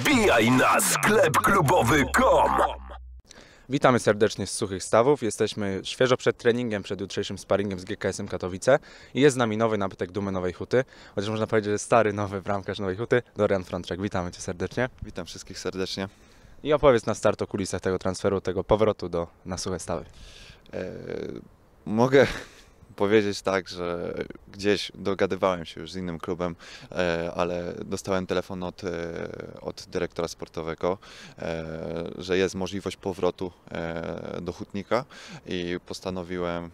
Wbijaj na sklep klubowy.com. Witamy serdecznie z Suchych Stawów. Jesteśmy świeżo przed treningiem, przed jutrzejszym sparingiem z GKS-em Katowice. I jest z nami nowy nabytek Dumy Nowej Huty. Chociaż można powiedzieć, że stary, nowy bramkarz Nowej Huty, Dorian Franczek. Witamy Cię serdecznie. Witam wszystkich serdecznie. I opowiedz na start o kulisach tego transferu, tego powrotu do, na Suche Stawy. Eee, mogę powiedzieć tak, że gdzieś dogadywałem się już z innym klubem, e, ale dostałem telefon od, e, od dyrektora sportowego, e, że jest możliwość powrotu do hutnika i postanowiłem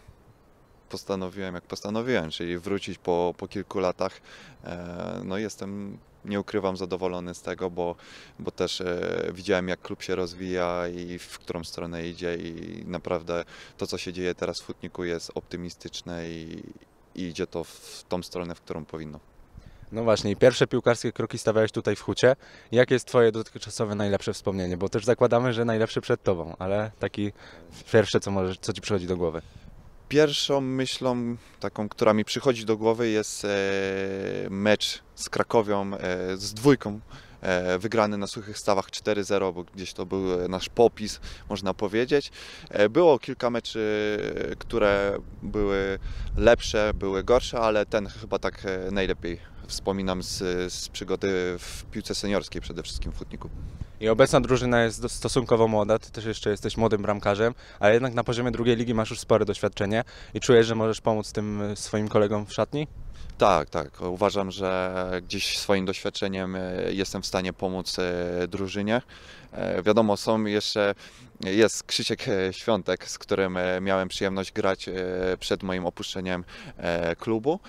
postanowiłem, jak postanowiłem, czyli wrócić po, po kilku latach. E, no jestem, nie ukrywam, zadowolony z tego, bo, bo też e, widziałem, jak klub się rozwija i w którą stronę idzie i naprawdę to, co się dzieje teraz w Hutniku jest optymistyczne i, i idzie to w tą stronę, w którą powinno. No właśnie, pierwsze piłkarskie kroki stawiałeś tutaj w Hucie. Jakie jest Twoje dotychczasowe najlepsze wspomnienie? Bo też zakładamy, że najlepsze przed Tobą, ale taki pierwsze, co, może, co Ci przychodzi do głowy. Pierwszą myślą, taką, która mi przychodzi do głowy, jest e, mecz z Krakowią, e, z dwójką E, wygrany na suchych stawach 4-0, bo gdzieś to był e, nasz popis, można powiedzieć. E, było kilka meczy, które były lepsze, były gorsze, ale ten chyba tak najlepiej wspominam z, z przygody w piłce seniorskiej przede wszystkim w Hutniku. I obecna drużyna jest stosunkowo młoda, ty też jeszcze jesteś młodym bramkarzem, ale jednak na poziomie drugiej ligi masz już spore doświadczenie i czujesz, że możesz pomóc tym swoim kolegom w szatni? Tak, tak. Uważam, że gdzieś swoim doświadczeniem e, jestem w stanie pomóc e, drużynie. E, wiadomo, są jeszcze, jest Krzysiek Świątek, z którym miałem przyjemność grać przed moim opuszczeniem klubu.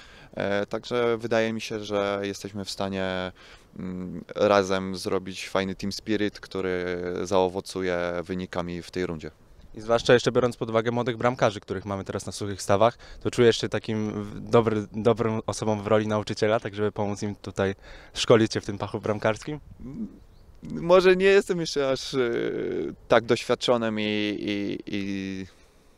Także wydaje mi się, że jesteśmy w stanie mm, razem zrobić fajny team spirit, który zaowocuje wynikami w tej rundzie. I zwłaszcza jeszcze biorąc pod uwagę młodych bramkarzy, których mamy teraz na suchych stawach, to czujesz się takim dobry, dobrą osobą w roli nauczyciela, tak żeby pomóc im tutaj szkolić się w tym pachu bramkarskim? Może nie jestem jeszcze aż y, tak doświadczonym i, i, i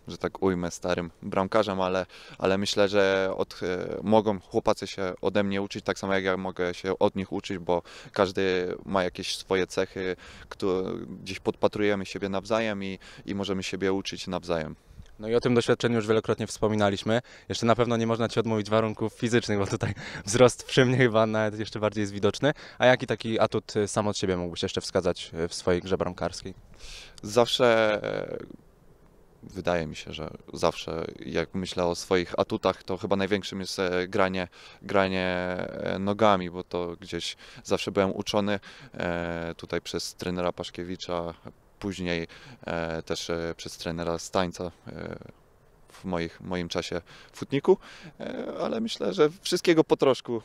że tak ujmę, starym bramkarzem, ale, ale myślę, że od, e, mogą chłopacy się ode mnie uczyć, tak samo jak ja mogę się od nich uczyć, bo każdy ma jakieś swoje cechy, które, gdzieś podpatrujemy siebie nawzajem i, i możemy siebie uczyć nawzajem. No i o tym doświadczeniu już wielokrotnie wspominaliśmy. Jeszcze na pewno nie można Ci odmówić warunków fizycznych, bo tutaj wzrost przy mnie chyba nawet jeszcze bardziej jest widoczny. A jaki taki atut e, sam od siebie mógłbyś jeszcze wskazać e, w swojej grze bramkarskiej? Zawsze wydaje mi się, że zawsze jak myślę o swoich atutach, to chyba największym jest e, granie, granie e, nogami, bo to gdzieś zawsze byłem uczony e, tutaj przez trenera Paszkiewicza, później też przez trenera Stańca w moich, moim czasie w Futniku, ale myślę, że wszystkiego po troszku,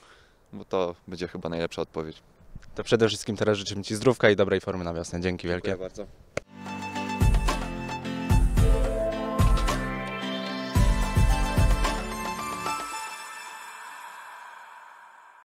bo to będzie chyba najlepsza odpowiedź. To przede wszystkim teraz życzymy Ci zdrówka i dobrej formy na wiosnę. Dzięki wielkie. bardzo.